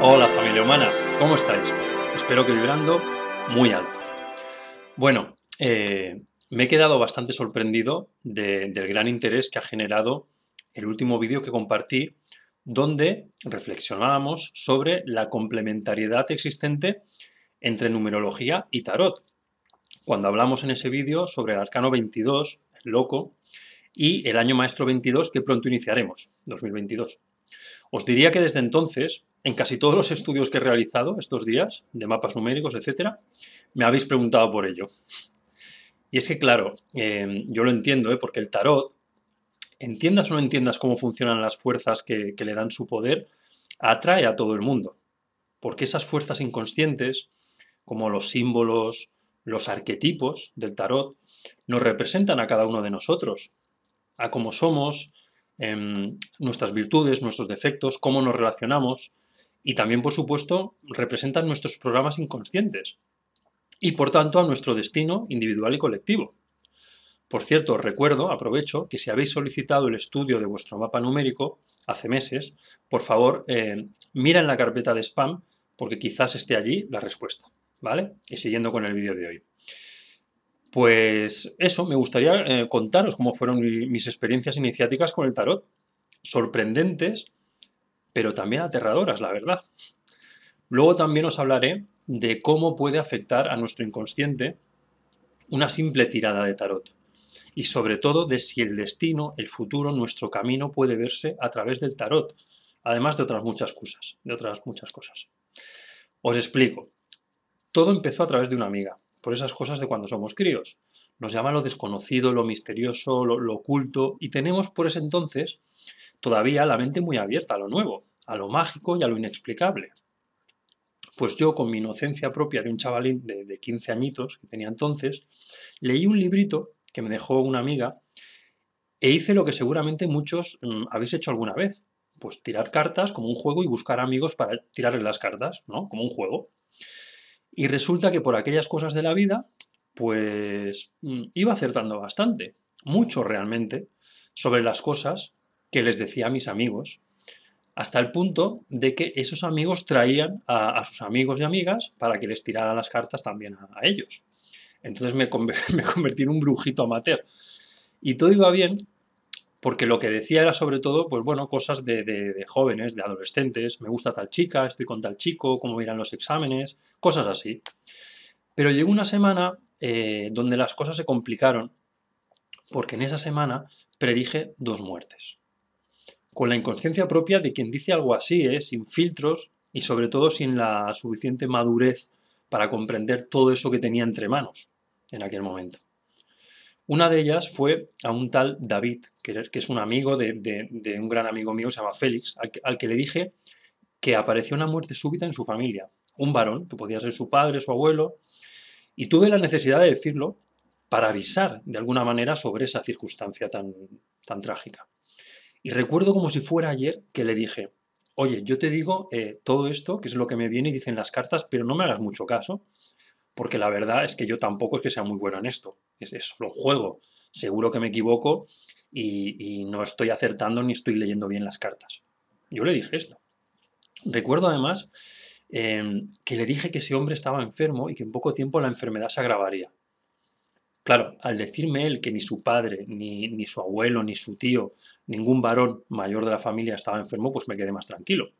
Hola familia humana, ¿cómo estáis? Espero que vibrando muy alto. Bueno, eh, me he quedado bastante sorprendido del gran interés que ha generado el último vídeo que compartí, donde reflexionábamos sobre la complementariedad existente entre numerología y tarot. Cuando hablamos en ese vídeo sobre el arcano 22, el loco, y el año maestro 22 que pronto iniciaremos, 2022. Os diría que desde entonces en casi todos los estudios que he realizado estos días, de mapas numéricos, etcétera, me habéis preguntado por ello. Y es que, claro, em, yo lo entiendo, ¿eh? porque el tarot, entiendas o no entiendas cómo funcionan las fuerzas que, le dan su poder, atrae a todo el mundo. Porque esas fuerzas inconscientes, como los símbolos, los arquetipos del tarot, nos representan a cada uno de nosotros, a cómo somos, em, nuestras virtudes, nuestros defectos, cómo nos relacionamos, y también, por supuesto, representan nuestros programas inconscientes y, por tanto, a nuestro destino individual y colectivo. Por cierto, recuerdo, aprovecho, que si habéis solicitado el estudio de vuestro mapa numérico hace meses, por favor, eh, mira en la carpeta de spam porque quizás esté allí la respuesta. ¿Vale? Y siguiendo con el vídeo de hoy. Pues eso, me gustaría eh, contaros cómo fueron mis experiencias iniciáticas con el tarot. Sorprendentes pero también aterradoras, la verdad. Luego también os hablaré de cómo puede afectar a nuestro inconsciente una simple tirada de tarot y sobre todo de si el destino, el futuro, nuestro camino puede verse a través del tarot, además de otras muchas cosas, de otras muchas cosas. Os explico. Todo empezó a través de una amiga, por esas cosas de cuando somos críos. Nos llama lo desconocido, lo misterioso, lo, lo oculto, y tenemos por ese entonces todavía la mente muy abierta a lo nuevo, a lo mágico y a lo inexplicable. Pues yo, con mi inocencia propia de un chavalín de, 15 añitos que tenía entonces, leí un librito que me dejó una amiga e hice lo que seguramente muchos mm, habéis hecho alguna vez, pues tirar cartas como un juego y buscar amigos para tirarle las cartas, ¿no? Como un juego. Y resulta que por aquellas cosas de la vida, pues mm, iba acertando bastante, mucho realmente, sobre las cosas que les decía a mis amigos, hasta el punto de que esos amigos traían a, sus amigos y amigas para que les tiraran las cartas también a, ellos. Entonces me, convertí en un brujito amateur. Y todo iba bien porque lo que decía era sobre todo, pues bueno, cosas de, jóvenes, de adolescentes, me gusta tal chica, estoy con tal chico, cómo irán los exámenes, cosas así. Pero llegó una semana eh, donde las cosas se complicaron, porque en esa semana predije dos muertes con la inconsciencia propia de quien dice algo así, ¿eh? sin filtros y sobre todo sin la suficiente madurez para comprender todo eso que tenía entre manos en aquel momento. Una de ellas fue a un tal David, que es un amigo de, un gran amigo mío se llama Félix, al que, le dije que apareció una muerte súbita en su familia, un varón, que podía ser su padre, su abuelo, y tuve la necesidad de decirlo para avisar de alguna manera sobre esa circunstancia tan, tan trágica. Y recuerdo como si fuera ayer que le dije, oye, yo te digo eh, todo esto, que es lo que me viene y dicen las cartas, pero no me hagas mucho caso, porque la verdad es que yo tampoco es que sea muy bueno en esto, es, solo un juego, seguro que me equivoco y, no estoy acertando ni estoy leyendo bien las cartas. Yo le dije esto. Recuerdo además eh, que le dije que ese hombre estaba enfermo y que en poco tiempo la enfermedad se agravaría. Claro, al decirme él que ni su padre, ni, su abuelo, ni su tío, ningún varón mayor de la familia estaba enfermo, pues me quedé más tranquilo.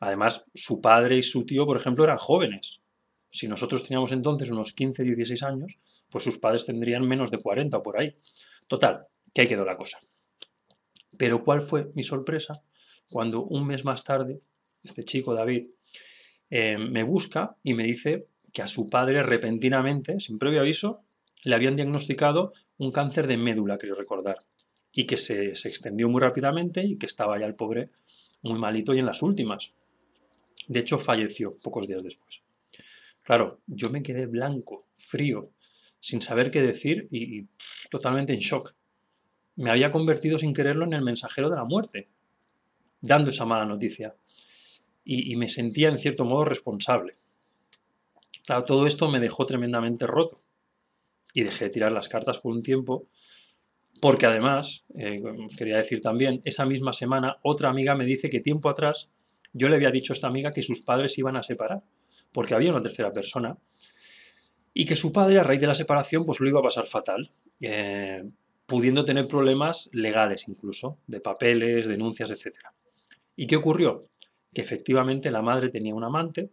Además, su padre y su tío, por ejemplo, eran jóvenes. Si nosotros teníamos entonces unos 15, 16 años, pues sus padres tendrían menos de 40 por ahí. Total, que ahí quedó la cosa. Pero ¿cuál fue mi sorpresa cuando un mes más tarde, este chico David, eh, me busca y me dice que a su padre repentinamente, sin previo aviso, le habían diagnosticado un cáncer de médula, creo recordar, y que se, se extendió muy rápidamente y que estaba ya el pobre muy malito y en las últimas. De hecho, falleció pocos días después. Claro, yo me quedé blanco, frío, sin saber qué decir y, totalmente en shock. Me había convertido sin quererlo en el mensajero de la muerte, dando esa mala noticia. y, me sentía en cierto modo responsable. Claro, todo esto me dejó tremendamente roto y dejé de tirar las cartas por un tiempo, porque además, eh, quería decir también, esa misma semana otra amiga me dice que tiempo atrás yo le había dicho a esta amiga que sus padres se iban a separar, porque había una tercera persona, y que su padre a raíz de la separación pues lo iba a pasar fatal, eh, pudiendo tener problemas legales incluso, de papeles, denuncias, etc. ¿Y qué ocurrió? Que efectivamente la madre tenía un amante,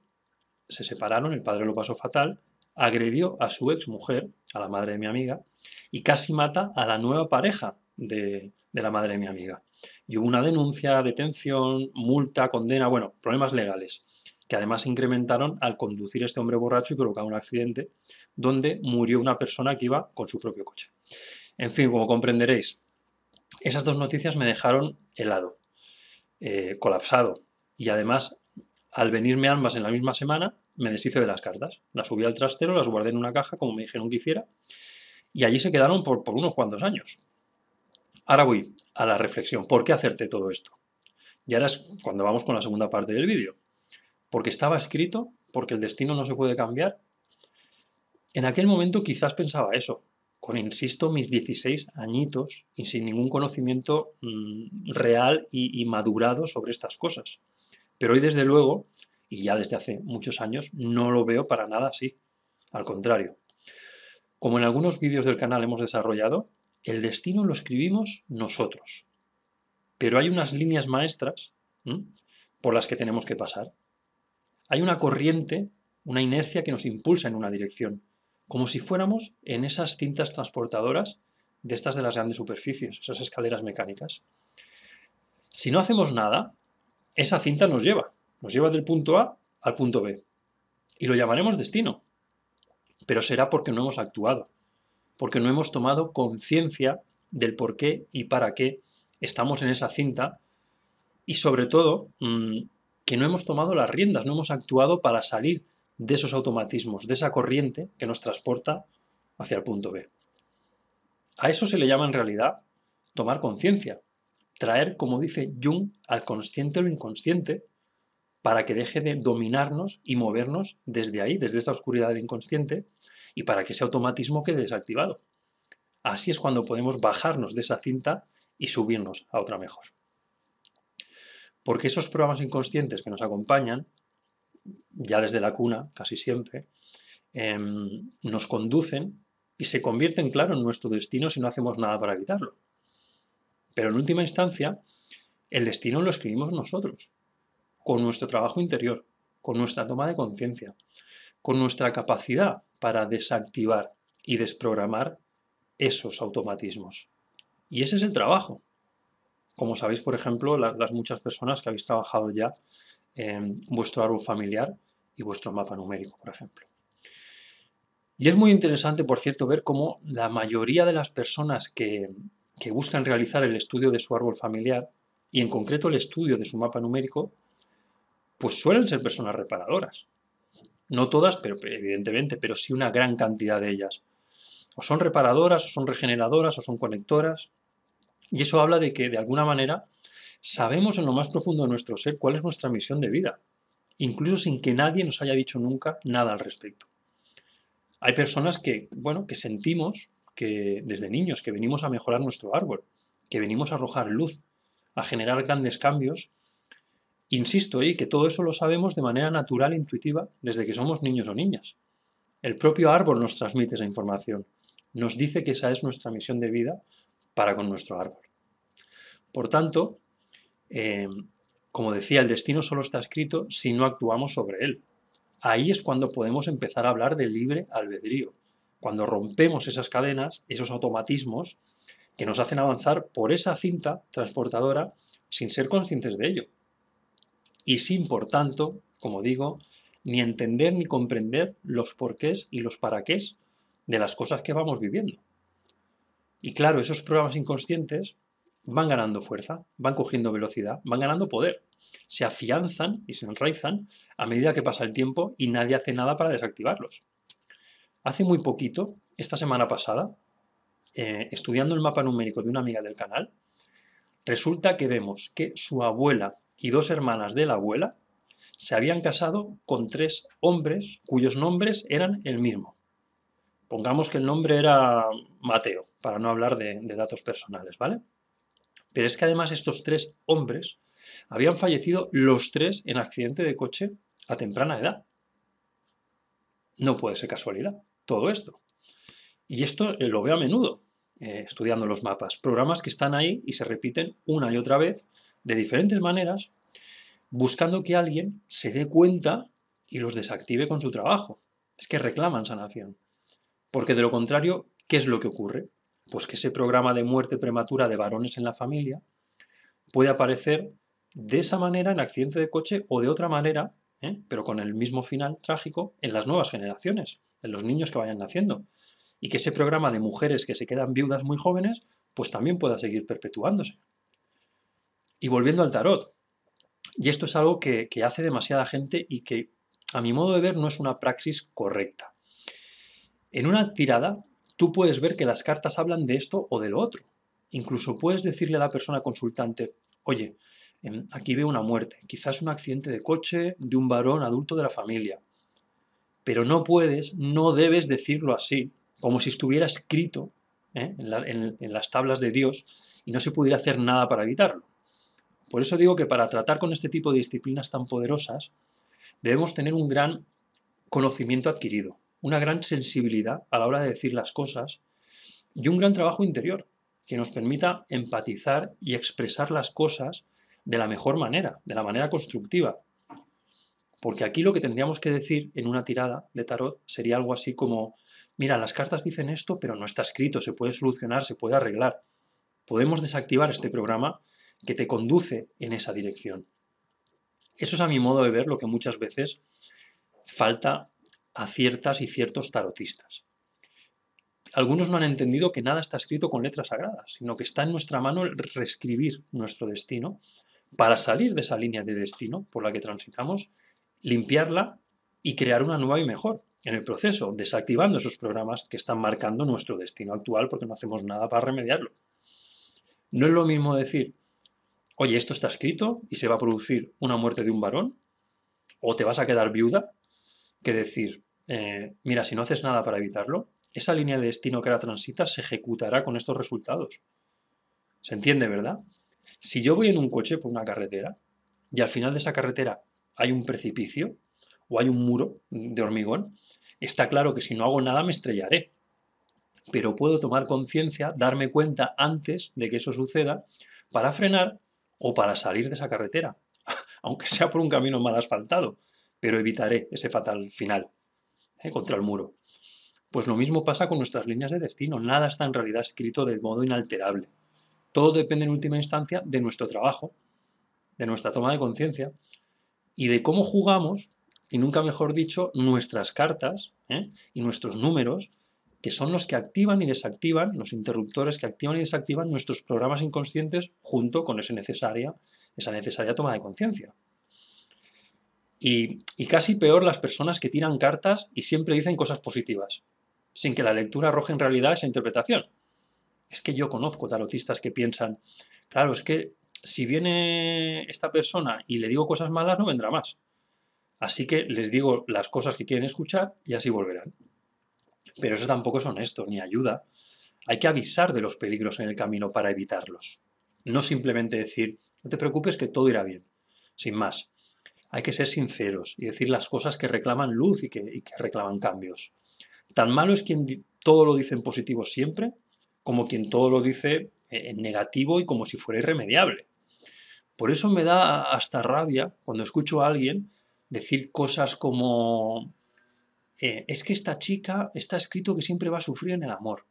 se separaron, el padre lo pasó fatal, agredió a su ex mujer, a la madre de mi amiga, y casi mata a la nueva pareja de, la madre de mi amiga. Y hubo una denuncia, detención, multa, condena, bueno, problemas legales, que además se incrementaron al conducir este hombre borracho y provocar un accidente donde murió una persona que iba con su propio coche. En fin, como comprenderéis, esas dos noticias me dejaron helado, eh, colapsado. Y además, al venirme ambas en la misma semana, me deshice de las cartas. Las subí al trastero, las guardé en una caja, como me dijeron que hiciera, y allí se quedaron por, unos cuantos años. Ahora voy a la reflexión. ¿Por qué hacerte todo esto? Y ahora es cuando vamos con la segunda parte del vídeo. Porque estaba escrito, porque el destino no se puede cambiar. En aquel momento quizás pensaba eso, con, insisto, mis 16 añitos y sin ningún conocimiento mm, real y madurado sobre estas cosas. Pero hoy, desde luego, y ya desde hace muchos años, no lo veo para nada así. Al contrario. Como en algunos vídeos del canal hemos desarrollado, el destino lo escribimos nosotros. Pero hay unas líneas maestras por las que tenemos que pasar. Hay una corriente, una inercia que nos impulsa en una dirección, como si fuéramos en esas cintas transportadoras de estas de las grandes superficies, esas escaleras mecánicas. Si no hacemos nada, esa cinta nos lleva, nos lleva del punto A al punto B. Y lo llamaremos destino. Pero será porque no hemos actuado, porque no hemos tomado conciencia del por qué y para qué estamos en esa cinta y sobre todo mm, que no hemos tomado las riendas, no hemos actuado para salir de esos automatismos, de esa corriente que nos transporta hacia el punto B. A eso se le llama en realidad tomar conciencia, traer, como dice Jung, al consciente lo inconsciente para que deje de dominarnos y movernos desde ahí, desde esa oscuridad del inconsciente, y para que ese automatismo quede desactivado. Así es cuando podemos bajarnos de esa cinta y subirnos a otra mejor. Porque esos programas inconscientes que nos acompañan, ya desde la cuna, casi siempre, em, nos conducen y se convierten, claro, en nuestro destino si no hacemos nada para evitarlo. Pero en última instancia, el destino lo escribimos nosotros con nuestro trabajo interior, con nuestra toma de conciencia, con nuestra capacidad para desactivar y desprogramar esos automatismos. Y ese es el trabajo. Como sabéis, por ejemplo, las muchas personas que habéis trabajado ya en vuestro árbol familiar y vuestro mapa numérico, por ejemplo. Y es muy interesante, por cierto, ver cómo la mayoría de las personas que buscan realizar el estudio de su árbol familiar y en concreto el estudio de su mapa numérico pues suelen ser personas reparadoras. No todas, pero evidentemente, pero sí una gran cantidad de ellas. O son reparadoras, o son regeneradoras, o son conectoras. Y eso habla de que, de alguna manera, sabemos en lo más profundo de nuestro ser cuál es nuestra misión de vida, incluso sin que nadie nos haya dicho nunca nada al respecto. Hay personas que, bueno, que sentimos que desde niños que venimos a mejorar nuestro árbol, que venimos a arrojar luz, a generar grandes cambios Insisto, y que todo eso lo sabemos de manera natural e intuitiva desde que somos niños o niñas. El propio árbol nos transmite esa información, nos dice que esa es nuestra misión de vida para con nuestro árbol. Por tanto, em, como decía, el destino solo está escrito si no actuamos sobre él. Ahí es cuando podemos empezar a hablar de libre albedrío, cuando rompemos esas cadenas, esos automatismos que nos hacen avanzar por esa cinta transportadora sin ser conscientes de ello y sin, por tanto, como digo, ni entender ni comprender los porqués y los paraqués de las cosas que vamos viviendo. Y claro, esos programas inconscientes van ganando fuerza, van cogiendo velocidad, van ganando poder. Se afianzan y se enraizan a medida que pasa el tiempo y nadie hace nada para desactivarlos. Hace muy poquito, esta semana pasada, eh, estudiando el mapa numérico de una amiga del canal, resulta que vemos que su abuela y dos hermanas de la abuela se habían casado con tres hombres cuyos nombres eran el mismo. Pongamos que el nombre era Mateo, para no hablar de, datos personales, ¿vale? Pero es que además estos tres hombres habían fallecido los tres en accidente de coche a temprana edad. No puede ser casualidad todo esto. Y esto eh, lo veo a menudo eh, estudiando los mapas, programas que están ahí y se repiten una y otra vez de diferentes maneras, buscando que alguien se dé cuenta y los desactive con su trabajo. Es que reclaman sanación. Porque de lo contrario, ¿qué es lo que ocurre? Pues que ese programa de muerte prematura de varones en la familia puede aparecer de esa manera en accidente de coche o de otra manera, ¿eh? pero con el mismo final trágico, en las nuevas generaciones, en los niños que vayan naciendo. Y que ese programa de mujeres que se quedan viudas muy jóvenes, pues también pueda seguir perpetuándose. Y volviendo al tarot, y esto es algo que, hace demasiada gente y que, a mi modo de ver, no es una praxis correcta. En una tirada, tú puedes ver que las cartas hablan de esto o de lo otro. Incluso puedes decirle a la persona consultante, oye, em, aquí veo una muerte, quizás un accidente de coche de un varón adulto de la familia. Pero no puedes, no debes decirlo así, como si estuviera escrito ¿eh? en las tablas de Dios y no se pudiera hacer nada para evitarlo. Por eso digo que para tratar con este tipo de disciplinas tan poderosas, debemos tener un gran conocimiento adquirido, una gran sensibilidad a la hora de decir las cosas y un gran trabajo interior que nos permita empatizar y expresar las cosas de la mejor manera, de la manera constructiva. Porque aquí lo que tendríamos que decir en una tirada de tarot sería algo así como, mira, las cartas dicen esto, pero no está escrito, se puede solucionar, se puede arreglar. Podemos desactivar este programa que te conduce en esa dirección. Eso es a mi modo de ver lo que muchas veces falta a ciertas y ciertos tarotistas. Algunos no han entendido que nada está escrito con letras sagradas, sino que está en nuestra mano el reescribir nuestro destino para salir de esa línea de destino por la que transitamos, limpiarla y crear una nueva y mejor en el proceso, desactivando esos programas que están marcando nuestro destino actual porque no hacemos nada para remediarlo. No es lo mismo decir, oye, esto está escrito y se va a producir una muerte de un varón, o te vas a quedar viuda, que decir, eh, mira, si no haces nada para evitarlo, esa línea de destino que la transita se ejecutará con estos resultados. ¿Se entiende, verdad? Si yo voy en un coche por una carretera y al final de esa carretera hay un precipicio o hay un muro de hormigón, está claro que si no hago nada me estrellaré. Pero puedo tomar conciencia, darme cuenta antes de que eso suceda, para frenar o para salir de esa carretera, aunque sea por un camino mal asfaltado, pero evitaré ese fatal final ¿eh? contra el muro. Pues lo mismo pasa con nuestras líneas de destino, nada está en realidad escrito de modo inalterable. Todo depende en última instancia de nuestro trabajo, de nuestra toma de conciencia y de cómo jugamos, y nunca mejor dicho, nuestras cartas ¿eh? y nuestros números que son los que activan y desactivan, los interruptores que activan y desactivan nuestros programas inconscientes junto con esa necesaria, esa necesaria toma de conciencia. Y, y, casi peor las personas que tiran cartas y siempre dicen cosas positivas, sin que la lectura arroje en realidad esa interpretación. Es que yo conozco tarotistas que piensan, claro, es que si viene esta persona y le digo cosas malas, no vendrá más. Así que les digo las cosas que quieren escuchar y así volverán pero eso tampoco es honesto ni ayuda. Hay que avisar de los peligros en el camino para evitarlos. No simplemente decir, no te preocupes que todo irá bien, sin más. Hay que ser sinceros y decir las cosas que reclaman luz y que, reclaman cambios. Tan malo es quien todo lo dice en positivo siempre como quien todo lo dice en negativo y como si fuera irremediable. Por eso me da hasta rabia cuando escucho a alguien decir cosas como eh, es que esta chica está escrito que siempre va a sufrir en el amor.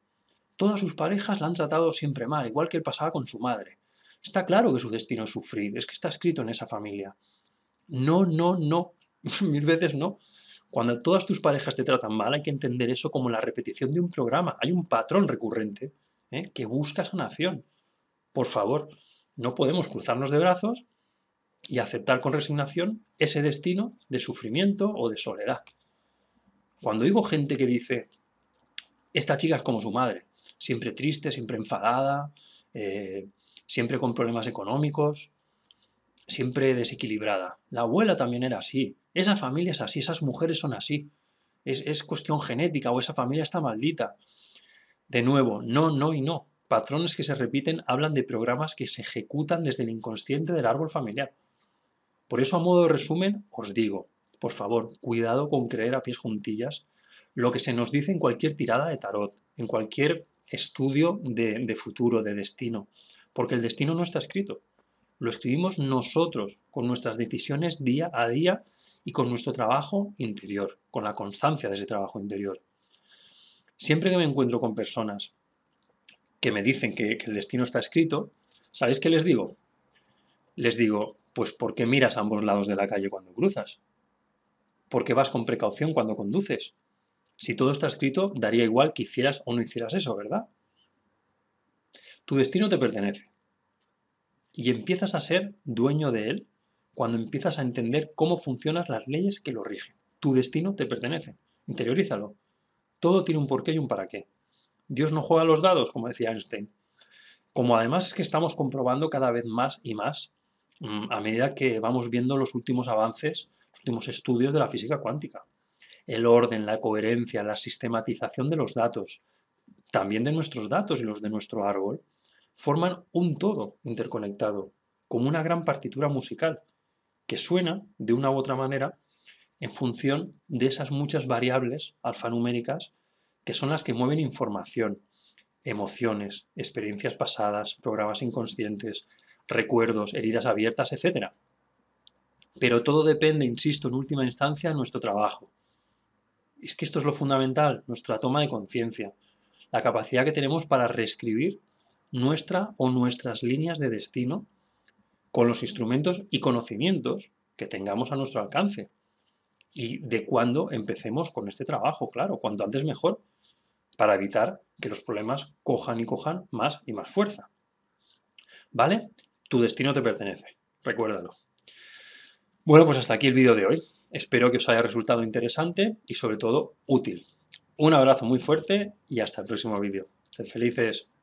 Todas sus parejas la han tratado siempre mal, igual que él pasaba con su madre. Está claro que su destino es sufrir, es que está escrito en esa familia. No, no, no, mil veces no. Cuando todas tus parejas te tratan mal, hay que entender eso como la repetición de un programa. Hay un patrón recurrente ¿eh? que busca sanación. Por favor, no podemos cruzarnos de brazos y aceptar con resignación ese destino de sufrimiento o de soledad. Cuando digo gente que dice, esta chica es como su madre, siempre triste, siempre enfadada, eh, siempre con problemas económicos, siempre desequilibrada. La abuela también era así, esa familia es así, esas mujeres son así. Es, es cuestión genética o esa familia está maldita. De nuevo, no, no y no. Patrones que se repiten hablan de programas que se ejecutan desde el inconsciente del árbol familiar. Por eso, a modo de resumen, os digo, por favor, cuidado con creer a pies juntillas lo que se nos dice en cualquier tirada de tarot, en cualquier estudio de, futuro, de destino, porque el destino no está escrito. Lo escribimos nosotros, con nuestras decisiones día a día y con nuestro trabajo interior, con la constancia de ese trabajo interior. Siempre que me encuentro con personas que me dicen que, que, el destino está escrito, ¿sabéis qué les digo? Les digo, pues ¿por qué miras a ambos lados de la calle cuando cruzas? porque vas con precaución cuando conduces? Si todo está escrito, daría igual que hicieras o no hicieras eso, ¿verdad? Tu destino te pertenece. Y empiezas a ser dueño de él cuando empiezas a entender cómo funcionan las leyes que lo rigen. Tu destino te pertenece. Interiorízalo. Todo tiene un porqué y un para qué. Dios no juega los dados, como decía Einstein. Como además es que estamos comprobando cada vez más y más, Mm, a medida que vamos viendo los últimos avances, los últimos estudios de la física cuántica. El orden, la coherencia, la sistematización de los datos, también de nuestros datos y los de nuestro árbol, forman un todo interconectado, como una gran partitura musical, que suena de una u otra manera en función de esas muchas variables alfanuméricas que son las que mueven información, emociones, experiencias pasadas, programas inconscientes, recuerdos, heridas abiertas, etc. Pero todo depende, insisto, en última instancia, de nuestro trabajo. Es que esto es lo fundamental, nuestra toma de conciencia, la capacidad que tenemos para reescribir nuestra o nuestras líneas de destino con los instrumentos y conocimientos que tengamos a nuestro alcance. Y de cuándo empecemos con este trabajo, claro, cuanto antes mejor, para evitar que los problemas cojan y cojan más y más fuerza. ¿Vale? Tu destino te pertenece, recuérdalo. Bueno, pues hasta aquí el vídeo de hoy. Espero que os haya resultado interesante y sobre todo útil. Un abrazo muy fuerte y hasta el próximo vídeo. Sed felices.